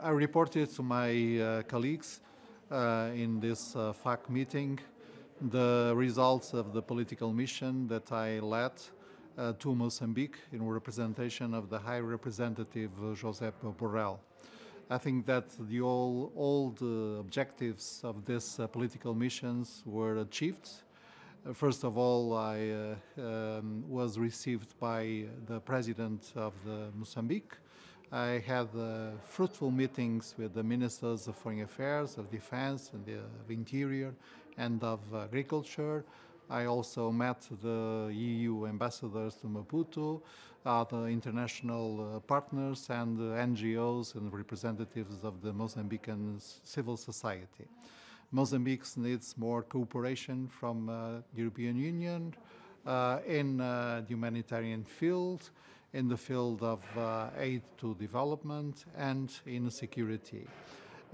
I reported to my uh, colleagues uh, in this uh, FAC meeting the results of the political mission that I led uh, to Mozambique in representation of the High Representative uh, Josep Borrell. I think that the all, all the objectives of this uh, political missions were achieved. First of all, I um, was received by the president of the Mozambique, I had uh, fruitful meetings with the ministers of foreign affairs, of defense, and the, of interior, and of agriculture. I also met the EU ambassadors to Maputo, other uh, international uh, partners, and uh, NGOs and representatives of the Mozambican civil society. Mozambique needs more cooperation from uh, the European Union uh, in uh, the humanitarian field in the field of uh, aid to development and in security.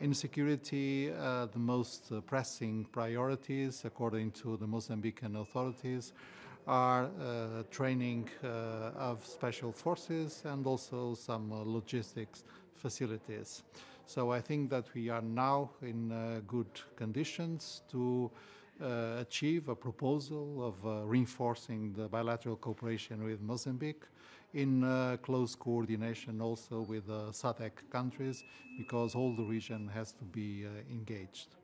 In security, uh, the most pressing priorities, according to the Mozambican authorities, are uh, training uh, of special forces and also some uh, logistics facilities. So I think that we are now in uh, good conditions to uh, achieve a proposal of uh, reinforcing the bilateral cooperation with Mozambique in uh, close coordination also with the uh, SADC countries because all the region has to be uh, engaged.